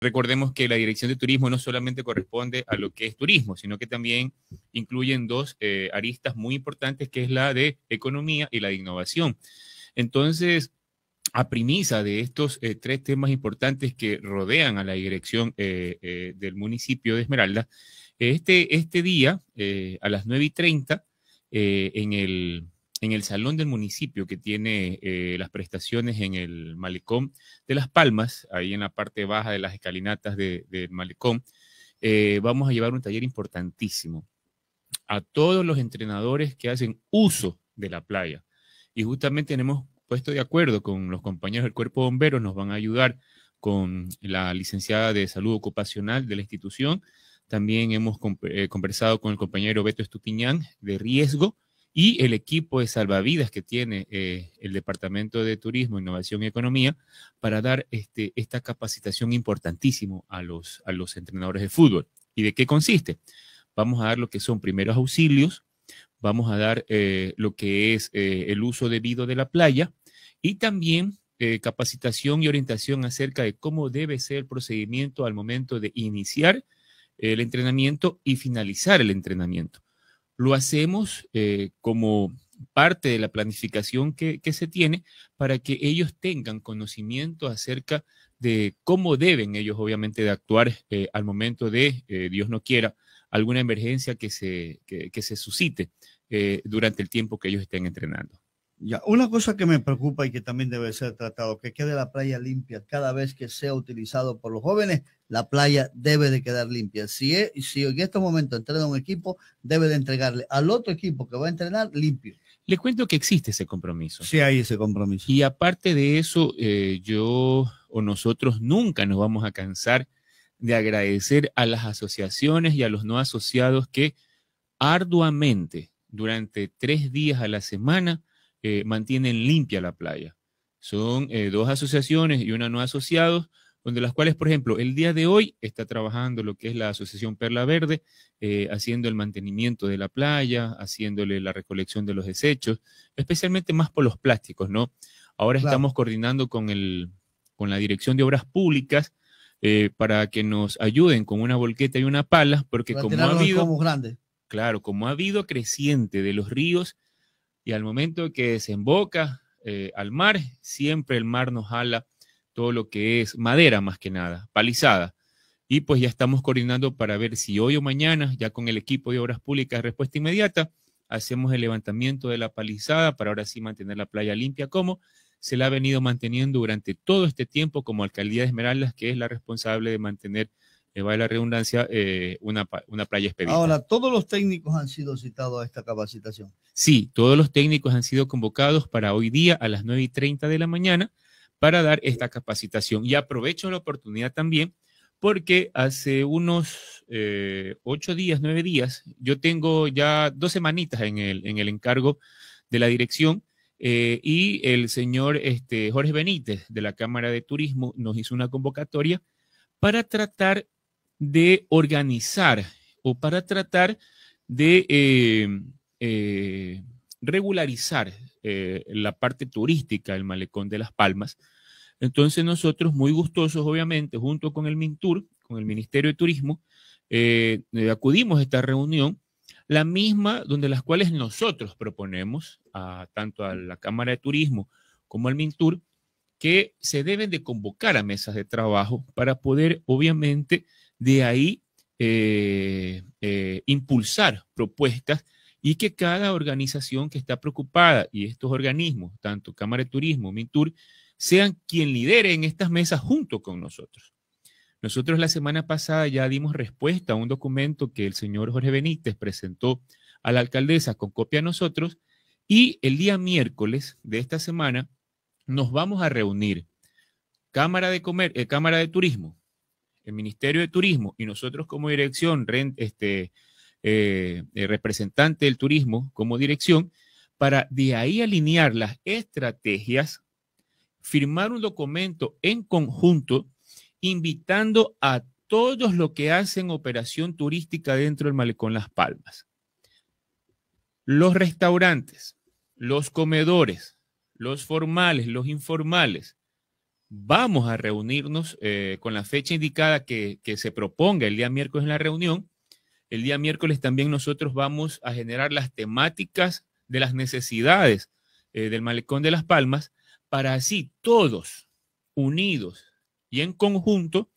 Recordemos que la dirección de turismo no solamente corresponde a lo que es turismo, sino que también incluyen dos eh, aristas muy importantes, que es la de economía y la de innovación. Entonces, a primisa de estos eh, tres temas importantes que rodean a la dirección eh, del municipio de Esmeralda, este, este día, a las nueve y en el en el salón del municipio que tiene eh, las prestaciones en el malecón de Las Palmas, ahí en la parte baja de las escalinatas del malecón, eh, vamos a llevar un taller importantísimo a todos los entrenadores que hacen uso de la playa. Y justamente tenemos puesto de acuerdo con los compañeros del cuerpo de bomberos, nos van a ayudar con la licenciada de salud ocupacional de la institución. También hemos eh, conversado con el compañero Beto Estupiñán de riesgo y el equipo de salvavidas que tiene eh, el Departamento de Turismo, Innovación y Economía para dar este, esta capacitación importantísima a los, entrenadores de fútbol. ¿Y de qué consiste? Vamos a dar lo que son primeros auxilios, vamos a dar eh, lo que es eh, el uso debido de la playa y también capacitación y orientación acerca de cómo debe ser el procedimiento al momento de iniciar el entrenamiento y finalizar el entrenamiento lo hacemos eh, como parte de la planificación que, se tiene para que ellos tengan conocimiento acerca de cómo deben ellos obviamente de actuar eh, al momento de, eh, Dios no quiera, alguna emergencia que se, que, que se suscite durante el tiempo que ellos estén entrenando. Ya, una cosa que me preocupa y que también debe ser tratado, que quede la playa limpia cada vez que sea utilizado por los jóvenes la playa debe de quedar limpia. Si, si en estos momentos entrena un equipo, debe de entregarle al otro equipo que va a entrenar limpio. le cuento que existe ese compromiso. Sí, hay ese compromiso. Y aparte de eso, eh, yo o nosotros nunca nos vamos a cansar de agradecer a las asociaciones y a los no asociados que arduamente durante tres días a la semana eh, mantienen limpia la playa. Son eh, dos asociaciones y una no asociados donde las cuales, por ejemplo, el día de hoy está trabajando lo que es la Asociación Perla Verde, eh, haciendo el mantenimiento de la playa, haciéndole la recolección de los desechos, especialmente más por los plásticos, ¿no? Ahora estamos coordinando con, el, con la Dirección de Obras Públicas eh, para que nos ayuden con una volqueta y una pala, porque como ha habido... Claro, como ha habido creciente de los ríos y al momento que desemboca eh, al mar, siempre el mar nos jala todo lo que es madera más que nada, palizada. Y pues ya estamos coordinando para ver si hoy o mañana, ya con el equipo de Obras Públicas Respuesta Inmediata, hacemos el levantamiento de la palizada para ahora sí mantener la playa limpia como se la ha venido manteniendo durante todo este tiempo como Alcaldía de Esmeraldas, que es la responsable de mantener, le eh, va la redundancia, eh, una, una, playa expedita. Ahora, ¿todos los técnicos han sido citados a esta capacitación? Sí, todos los técnicos han sido convocados para hoy día a las nueve y treinta de la mañana para dar esta capacitación. Y aprovecho la oportunidad también porque hace unos eh, ocho días, nueve días, yo tengo ya dos semanitas en el, en el encargo de la dirección eh, y el señor este, Jorge Benítez de la Cámara de Turismo nos hizo una convocatoria para tratar de organizar o para tratar de eh, regularizar eh, la parte turística el malecón de Las Palmas. Entonces nosotros, muy gustosos, obviamente, junto con el Mintur, con el Ministerio de Turismo, eh, eh, acudimos a esta reunión, la misma donde las cuales nosotros proponemos tanto a la Cámara de Turismo como al Mintur que se deben de convocar a mesas de trabajo para poder, obviamente, de ahí impulsar propuestas y que cada organización que está preocupada y estos organismos, tanto Cámara de Turismo, Mintur, sean quien lidere en estas mesas junto con nosotros. Nosotros la semana pasada ya dimos respuesta a un documento que el señor Jorge Benítez presentó a la alcaldesa con copia a nosotros y el día miércoles de esta semana nos vamos a reunir Cámara de, Comer eh, Cámara de Turismo, el Ministerio de Turismo y nosotros como dirección, este, eh, eh, representante del turismo como dirección, para de ahí alinear las estrategias, firmar un documento en conjunto, invitando a todos los que hacen operación turística dentro del malecón Las Palmas. Los restaurantes, los comedores, los formales, los informales. Vamos a reunirnos eh, con la fecha indicada que se proponga el día miércoles en la reunión el día miércoles también nosotros vamos a generar las temáticas de las necesidades eh, del malecón de Las Palmas para así todos unidos y en conjunto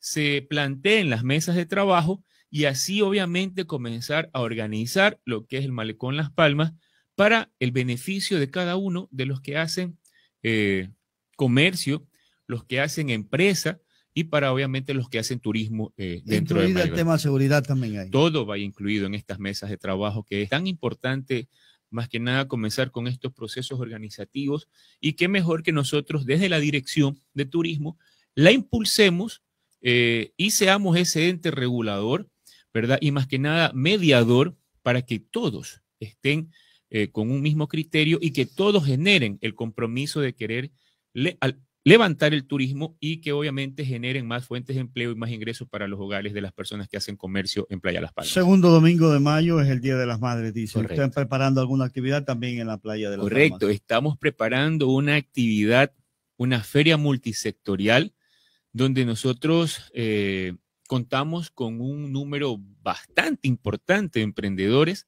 se planteen las mesas de trabajo y así obviamente comenzar a organizar lo que es el malecón Las Palmas para el beneficio de cada uno de los que hacen eh, comercio, los que hacen empresa, y para obviamente los que hacen turismo eh, dentro del de el tema de seguridad también hay. Todo va incluido en estas mesas de trabajo que es tan importante más que nada comenzar con estos procesos organizativos y qué mejor que nosotros desde la dirección de turismo la impulsemos eh, y seamos ese ente regulador, ¿verdad? Y más que nada mediador para que todos estén eh, con un mismo criterio y que todos generen el compromiso de querer levantar el turismo y que obviamente generen más fuentes de empleo y más ingresos para los hogares de las personas que hacen comercio en Playa Las Palmas. Segundo domingo de mayo es el Día de las Madres, dice. ¿Están preparando alguna actividad también en la Playa de Las Correcto. Palmas? Correcto, estamos preparando una actividad, una feria multisectorial, donde nosotros eh, contamos con un número bastante importante de emprendedores,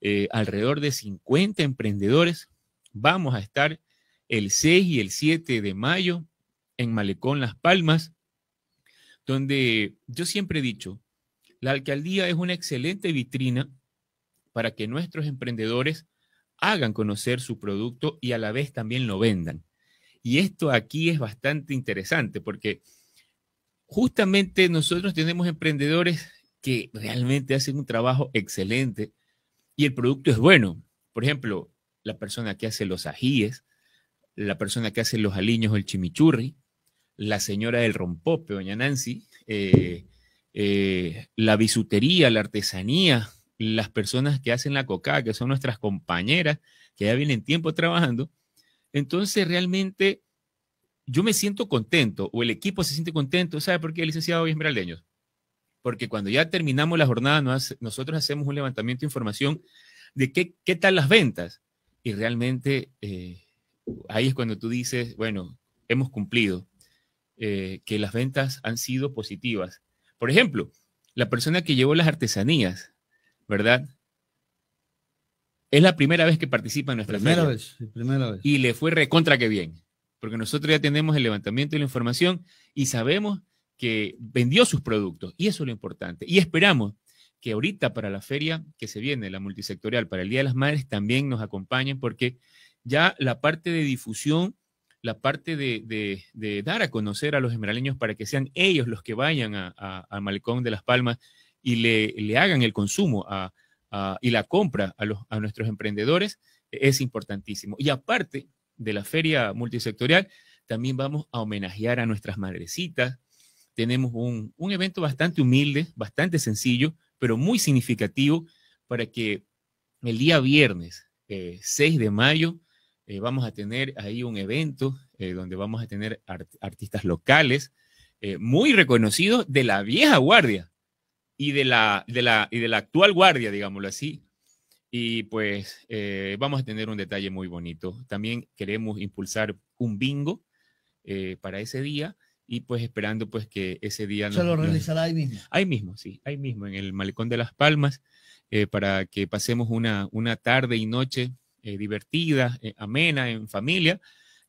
eh, alrededor de 50 emprendedores. Vamos a estar el 6 y el 7 de mayo en Malecón Las Palmas, donde yo siempre he dicho, la alcaldía es una excelente vitrina para que nuestros emprendedores hagan conocer su producto y a la vez también lo vendan. Y esto aquí es bastante interesante porque justamente nosotros tenemos emprendedores que realmente hacen un trabajo excelente y el producto es bueno. Por ejemplo, la persona que hace los ajíes, la persona que hace los aliños o el chimichurri, la señora del rompope, doña Nancy, eh, eh, la bisutería, la artesanía, las personas que hacen la coca, que son nuestras compañeras, que ya vienen tiempo trabajando. Entonces, realmente, yo me siento contento, o el equipo se siente contento, ¿sabe por qué, licenciado Esmeraldeños? Porque cuando ya terminamos la jornada, nosotros hacemos un levantamiento de información de qué, qué tal las ventas. Y realmente eh, ahí es cuando tú dices, bueno, hemos cumplido, eh, que las ventas han sido positivas. Por ejemplo, la persona que llevó las artesanías, ¿verdad? Es la primera vez que participa en nuestra primera primera vez. Y le fue recontra que bien, porque nosotros ya tenemos el levantamiento de la información y sabemos que vendió sus productos, y eso es lo importante. Y esperamos que ahorita para la feria que se viene, la multisectorial, para el Día de las Madres, también nos acompañen, porque ya la parte de difusión, la parte de, dar a conocer a los esmeraleños para que sean ellos los que vayan a, Malcón Malecón de Las Palmas y le, hagan el consumo y la compra a, nuestros emprendedores, es importantísimo. Y aparte de la feria multisectorial, también vamos a homenajear a nuestras madrecitas. Tenemos un, evento bastante humilde, bastante sencillo, pero muy significativo para que el día viernes 6 eh, de mayo eh, vamos a tener ahí un evento eh, donde vamos a tener artistas locales eh, muy reconocidos de la vieja guardia y de la, la, y de la actual guardia, digámoslo así. Y pues vamos a tener un detalle muy bonito. También queremos impulsar un bingo para ese día y pues esperando pues que ese día... ¿Se lo realizará ahí mismo? Ahí mismo, sí, ahí mismo, en el Malecón de las Palmas, para que pasemos una, una tarde y noche eh, divertida, eh, amena, en familia.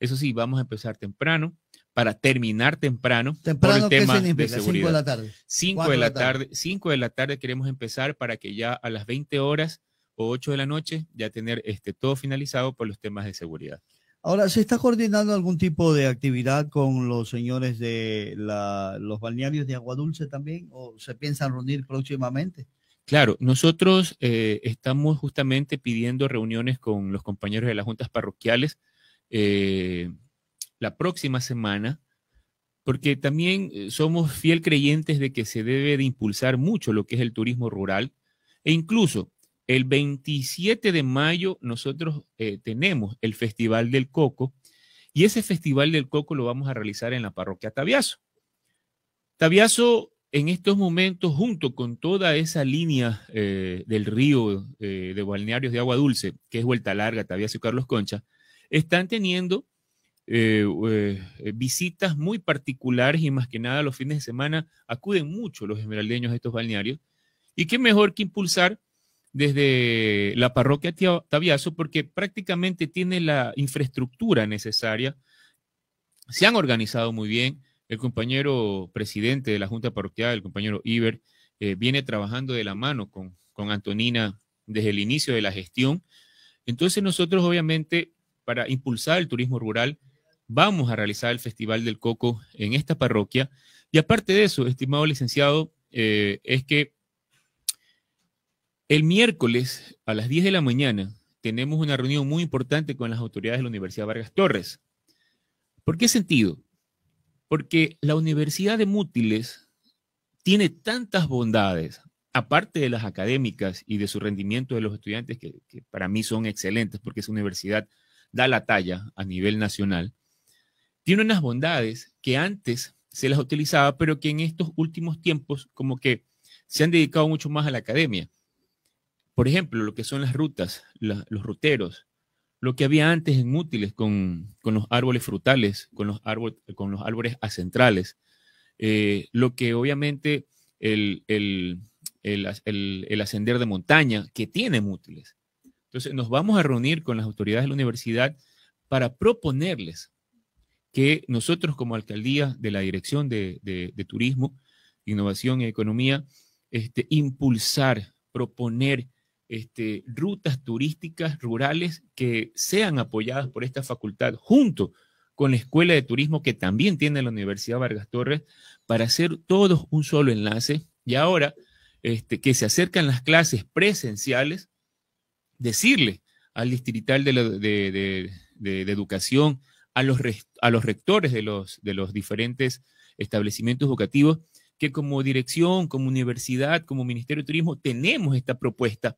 Eso sí, vamos a empezar temprano para terminar temprano, temprano por el tema de seguridad. 5 de la tarde. 5 de la tarde, 5 de la tarde queremos empezar para que ya a las 20 horas o 8 de la noche ya tener este todo finalizado por los temas de seguridad. Ahora, ¿se está coordinando algún tipo de actividad con los señores de los balnearios de Agua Dulce también? ¿O se piensan reunir próximamente? Claro, nosotros eh, estamos justamente pidiendo reuniones con los compañeros de las juntas parroquiales eh, la próxima semana, porque también eh, somos fiel creyentes de que se debe de impulsar mucho lo que es el turismo rural e incluso el 27 de mayo nosotros tenemos el Festival del Coco y ese Festival del Coco lo vamos a realizar en la parroquia Tabiazo. Tabiazo en estos momentos, junto con toda esa línea eh, del río eh, de balnearios de agua dulce, que es Vuelta Larga, Tabias y Carlos Concha, están teniendo eh, visitas muy particulares y más que nada los fines de semana acuden mucho los esmeraldeños a estos balnearios. Y qué mejor que impulsar desde la parroquia Tabiazo, porque prácticamente tiene la infraestructura necesaria. Se han organizado muy bien, el compañero presidente de la Junta Parroquial, el compañero Iber, eh, viene trabajando de la mano con, Antonina desde el inicio de la gestión. Entonces nosotros obviamente para impulsar el turismo rural vamos a realizar el Festival del Coco en esta parroquia. Y aparte de eso, estimado licenciado, eh, es que el miércoles a las 10 de la mañana tenemos una reunión muy importante con las autoridades de la Universidad Vargas Torres. ¿Por qué sentido? Porque la Universidad de Mútiles tiene tantas bondades, aparte de las académicas y de su rendimiento de los estudiantes, que, para mí son excelentes, porque esa universidad da la talla a nivel nacional, tiene unas bondades que antes se las utilizaba, pero que en estos últimos tiempos como que se han dedicado mucho más a la academia. Por ejemplo, lo que son las rutas, los ruteros, lo que había antes en Mútiles con, los árboles frutales, con los, con los árboles acentrales, eh, lo que obviamente el, ascender de montaña que tiene Mútiles. Entonces nos vamos a reunir con las autoridades de la universidad para proponerles que nosotros como alcaldía de la Dirección de, de Turismo, Innovación y Economía, este, impulsar, proponer este, rutas turísticas rurales que sean apoyadas por esta facultad junto con la Escuela de Turismo que también tiene la Universidad Vargas Torres para hacer todos un solo enlace y ahora este, que se acercan las clases presenciales, decirle al distrital de, educación, a los, a los rectores de los, de los diferentes establecimientos educativos, que como dirección, como universidad, como Ministerio de Turismo, tenemos esta propuesta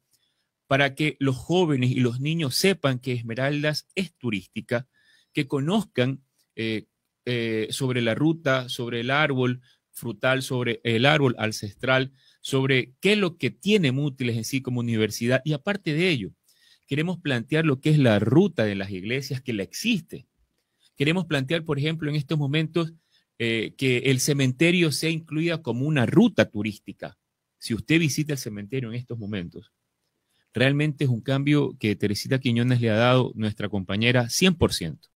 para que los jóvenes y los niños sepan que Esmeraldas es turística, que conozcan eh, eh, sobre la ruta, sobre el árbol frutal, sobre el árbol ancestral, sobre qué es lo que tiene Mútiles en sí como universidad. Y aparte de ello, queremos plantear lo que es la ruta de las iglesias, que la existe. Queremos plantear, por ejemplo, en estos momentos, eh, que el cementerio sea incluida como una ruta turística. Si usted visita el cementerio en estos momentos, Realmente es un cambio que Teresita Quiñones le ha dado nuestra compañera 100%.